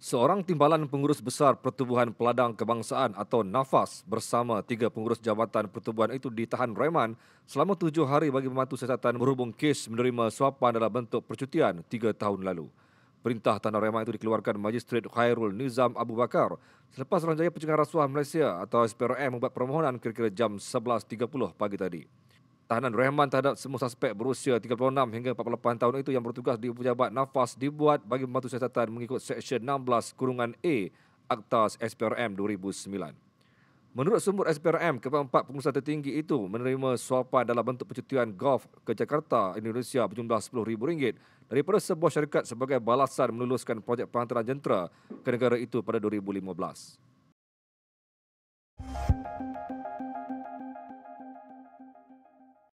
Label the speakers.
Speaker 1: Seorang timbalan pengurus besar Pertubuhan Peladang Kebangsaan atau NAFAS bersama tiga pengurus jabatan pertubuhan itu ditahan reman selama tujuh hari bagi membantu siasatan berhubung kes menerima suapan dalam bentuk percutian tiga tahun lalu. Perintah tanda reman itu dikeluarkan majistret Khairul Nizam Abu Bakar selepas Ranjaya Pencegahan Rasuah Malaysia atau SPRM membuat permohonan kira-kira jam 11.30 pagi tadi tahanan Rehman terhadap semua suspek berusia 36 hingga 48 tahun itu yang bertugas di pejabat nafas dibuat bagi membantu siasatan mengikut Seksyen 16 Kurungan A Akta SPRM 2009. Menurut sumber SPRM, keempat pengusaha tertinggi itu menerima suapan dalam bentuk percutian golf ke Jakarta, Indonesia berjumlah RM10,000 daripada sebuah syarikat sebagai balasan meluluskan projek penghantaran jentera ke negara itu pada 2015.